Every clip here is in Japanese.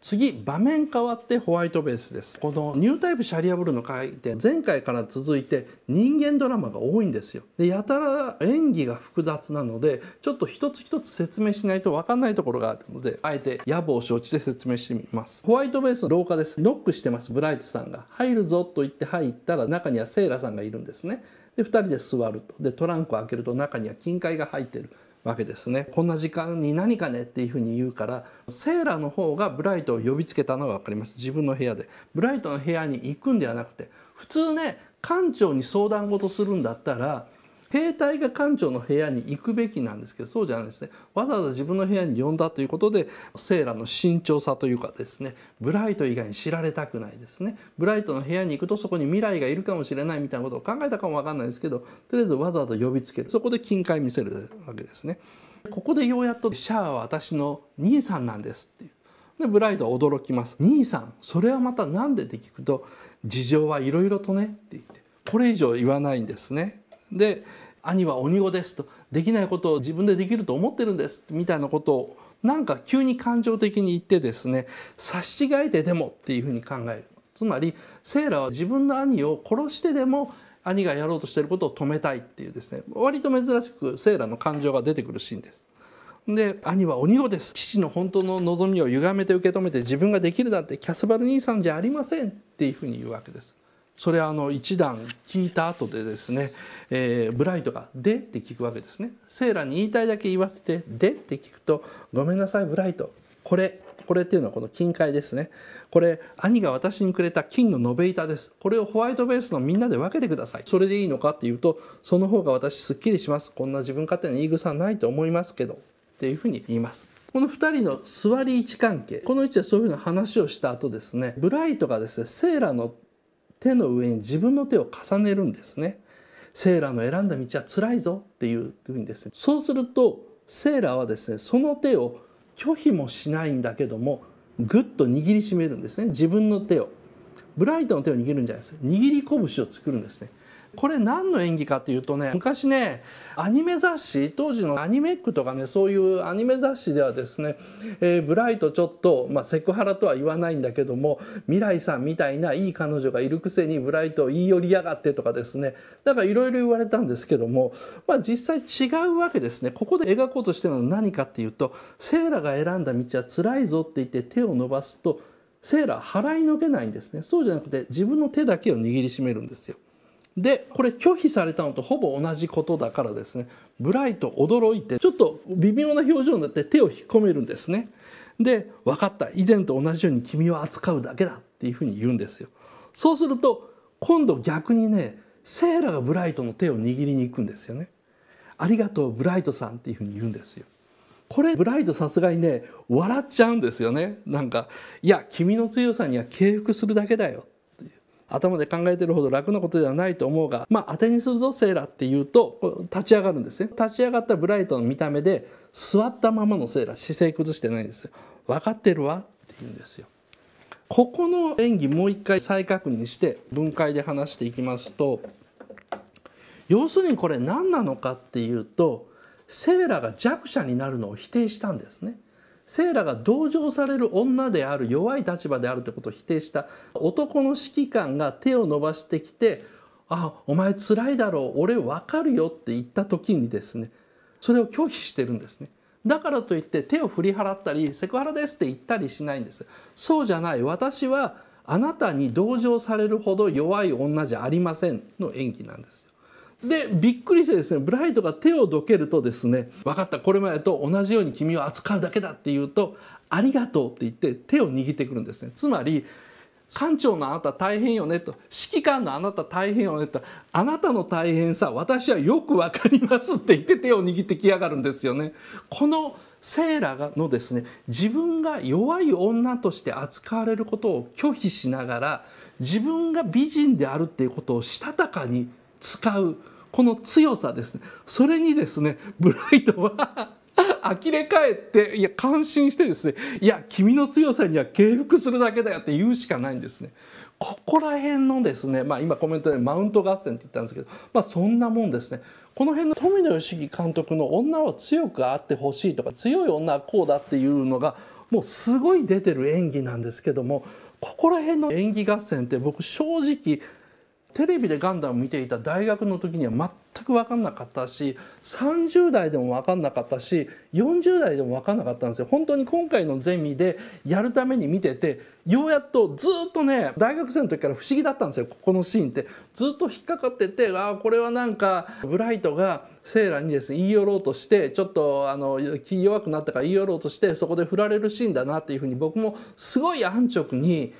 次場面変わってホワイトベースですこのニュータイプシャリアブルの回転前回から続いて人間ドラマが多いんですよでやたら演技が複雑なのでちょっと一つ一つ説明しないと分かんないところがあるのであえて野望を承知で説明してみますホワイトベースの廊下ですノックしてますブライトさんが入るぞと言って入ったら中にはセイラさんがいるんですねで2人で座るとでトランクを開けると中には金塊が入ってるわけですねこんな時間に何かねっていうふうに言うからセーラの方がブライトを呼びつけたのが分かります自分の部屋でブライトの部屋に行くんではなくて普通ね館長に相談事するんだったら兵隊が艦長の部屋に行くべきなんですけどそうじゃないですねわざわざ自分の部屋に呼んだということでセーラの慎重さというかですねブライト以外に知られたくないですねブライトの部屋に行くとそこに未来がいるかもしれないみたいなことを考えたかも分かんないですけどとりあえずわざわざ呼びつけるそこで金塊見せるわけですね。ここでようやっと「シャアは私の兄さんなんです」っていう。でブライトは驚きます「兄さんそれはまた何で?」って聞くと「事情はいろいろとね」って言ってこれ以上言わないんですね。で兄は鬼子ですとできないことを自分でできると思ってるんですみたいなことをなんか急に感情的に言ってですね差し違えてでもっていうふうに考えるつまりセーラは自分の兄を殺してでも兄がやろうとしてることを止めたいっていうですね割と珍しくセーラの感情が出てくるシーンです。で兄は鬼子です父の本当の望みを歪めて受け止めて自分ができるなんてキャスバル兄さんじゃありませんっていうふうに言うわけです。それあの一段聞いた後でですね、えー、ブライトが「で」って聞くわけですね。セーラに言いたいだけ言わせて「で」って聞くと「ごめんなさいブライトこれこれっていうのはこの金塊ですねこれ兄が私にくれた金の延べ板ですこれをホワイトベースのみんなで分けてくださいそれでいいのかっていうとその方が私すっきりしますこんな自分勝手な言い草はないと思いますけどっていうふうに言いますこの2人の座り位置関係この位置でそういうふうな話をした後ですねブライトがですねセーラの手の上に自分の手を重ねるんですね。セーラの選んだ道は辛いぞっていうふうにですねそうするとセーラはですねその手を拒否もしないんだけどもぐっと握りしめるんですね自分の手をブライトの手を握るんじゃないです握り拳を作るんですねこれ何の演技かというとね昔ねアニメ雑誌当時のアニメックとかねそういうアニメ雑誌ではですね、えー、ブライトちょっと、まあ、セクハラとは言わないんだけども未来さんみたいないい彼女がいるくせにブライトを言い寄りやがってとかですねだからいろいろ言われたんですけども、まあ、実際違うわけですねここで描こうとしてるのは何かっていうとセーラが選んだ道は辛いぞって言って手を伸ばすとセーラ払いのけないんですねそうじゃなくて自分の手だけを握りしめるんですよ。でこれ拒否されたのとほぼ同じことだからですねブライト驚いてちょっと微妙な表情になって手を引っ込めるんですねで「分かった以前と同じように君を扱うだけだ」っていうふうに言うんですよそうすると今度逆にねセーラがブライトの手を握りに行くんですよねありがとうブライトさんっていうふうに言うんですよこれブライトさすがにね笑っちゃうんですよねなんかいや君の強さには敬服するだけだよ頭で考えてるほど楽なことではないと思うがまあ当てにするぞセーラーって言うと立ち上がるんですね立ち上がったブライトの見た目で座ったままのセーラー姿勢崩してないんですよ分かってるわって言うんですよここの演技もう一回再確認して分解で話していきますと要するにこれ何なのかっていうとセーラーが弱者になるのを否定したんですねセイラが同情される女である弱い立場であるということを否定した男の指揮官が手を伸ばしてきて「あお前つらいだろう俺わかるよ」って言った時にですねそれを拒否してるんですね。だからといって手を振り払ったりセクハラですって言ったりしないんです。そうじゃない私はあなたに同情されるほど弱い女じゃありませんの演技なんですよ。でびっくりしてですねブライトが手をどけるとですね「分かったこれまでと同じように君を扱うだけだ」って言うと「ありがとう」って言って手を握ってくるんですね。つまり艦長のあなた大変よねと指揮官のあなた大変よねとあなたの大変さ私はよくわかりますって言って手を握ってきやがるんですよね。このセーラがのですね自分が弱い女として扱われることを拒否しながら自分が美人であるっていうことをしたたかに使うこの強さですねそれにですねブライトは呆れ返っていや感心してですねいや君の強さには敬服するだけだよって言うしかないんですね。ここら辺のですね、まあ、今コメントでマウント合戦って言ったんですけど、まあ、そんなもんですねこの辺の富野義樹監督の女は強くあってほしいとか強い女はこうだっていうのがもうすごい出てる演技なんですけどもここら辺の演技合戦って僕正直テレビでガンダムを見ていた大学の時には全く分かんなかったし30代でも分かんなかったし40代でも分かんなかったんですよ。本当に今回のゼミでやるために見ててようやっとずっとね大学生の時から不思議だったんですよここのシーンってずっと引っかかっててああこれはなんかブライトがセーラーにですね言い寄ろうとしてちょっとあの気弱くなったから言い寄ろうとしてそこで振られるシーンだなっていうふうに僕もすごい安直に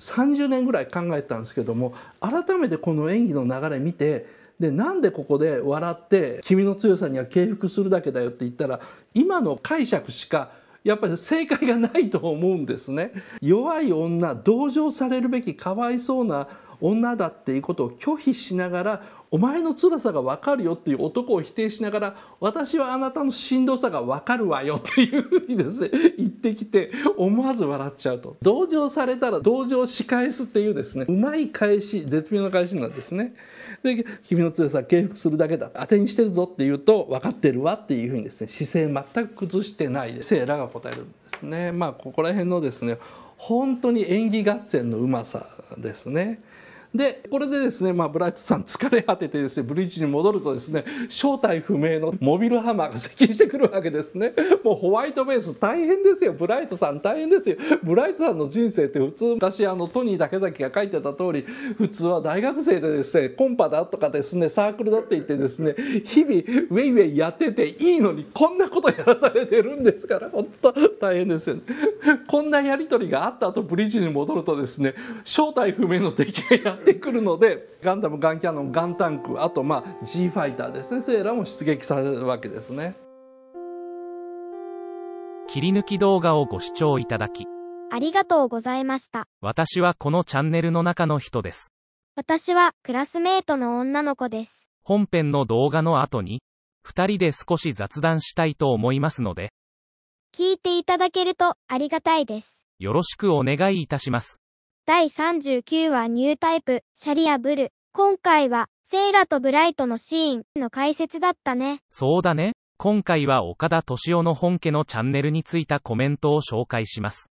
30年ぐらい考えたんですけども改めてこの演技の流れ見てでなんでここで笑って「君の強さには敬服するだけだよ」って言ったら今の解釈しかやっぱり正解がないと思うんですね。弱い女同情されるべきかわいそうな女だっていうことを拒否しながらお前の辛さが分かるよっていう男を否定しながら私はあなたのしんどさが分かるわよっていうふうにですね言ってきて思わず笑っちゃうと同情されたら同情し返すっていうですねうまい返し絶妙な返しなんですね。で君の強さは敬服するだけだ当てにしてるぞって言うと分かってるわっていうふうにですね姿勢全く崩してないで聖羅が答えるんですね。まあ、ここら辺のですね本当に演技合戦のうまさですね。でこれでですね、まあ、ブライトさん疲れ果ててですねブリッジに戻るとですね正体不明のモビルハマーが接近してくるわけですねもうホワイトベース大変ですよブライトさん大変ですよブライトさんの人生って普通昔あのトニー竹崎が書いてた通り普通は大学生でですねコンパだとかですねサークルだって言ってですね日々ウェイウェイやってていいのにこんなことやらされてるんですから本当大変ですよねこんなやり取りがあった後ブリッジに戻るとですね正体不明の敵がやってくるのでガンダムガンキャノンガンタンクあとまあ G ファイターですねセーラも出撃されるわけですね切り抜き動画をご視聴いただきありがとうございました私はこのチャンネルの中の人です私はクラスメートの女の子です本編の動画の後に2人で少し雑談したいと思いますので聞いていただけるとありがたいですよろしくお願いいたします第39話ニュータイプ、シャリアブル。今回は、セイラとブライトのシーンの解説だったね。そうだね。今回は岡田敏夫の本家のチャンネルについたコメントを紹介します。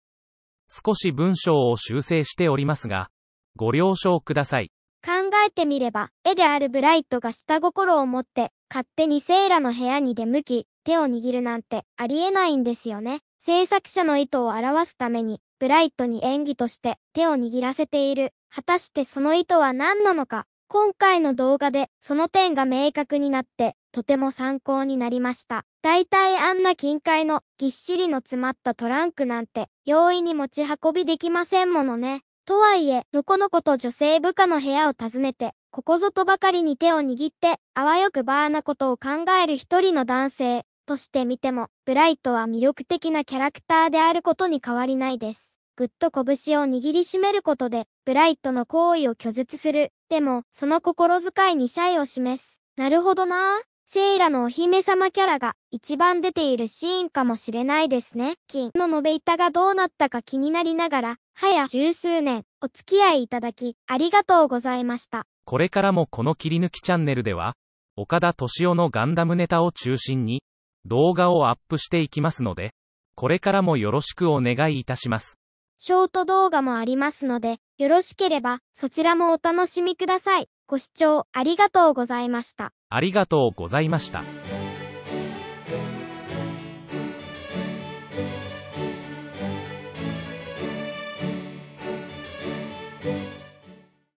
少し文章を修正しておりますが、ご了承ください。考えてみれば、絵であるブライトが下心を持って、勝手にセイラの部屋に出向き、手を握るなんてありえないんですよね。制作者の意図を表すために、ブライトに演技として手を握らせている。果たしてその意図は何なのか今回の動画でその点が明確になってとても参考になりました。大体あんな近海のぎっしりの詰まったトランクなんて容易に持ち運びできませんものね。とはいえ、のこのこと女性部下の部屋を訪ねて、ここぞとばかりに手を握って、あわよくばーなことを考える一人の男性として見ても、ブライトは魅力的なキャラクターであることに変わりないです。ぐっと拳を握りしめることで、ブライトの行為を拒絶する。でも、その心遣いに謝意を示す。なるほどなぁ。セイラのお姫様キャラが一番出ているシーンかもしれないですね。金の延べ板がどうなったか気になりながら、早十数年お付き合いいただき、ありがとうございました。これからもこの切り抜きチャンネルでは、岡田敏夫のガンダムネタを中心に、動画をアップしていきますので、これからもよろしくお願いいたします。ショート動画もありますので、よろしければそちらもお楽しみください。ご視聴ありがとうございました。ありがとうございました。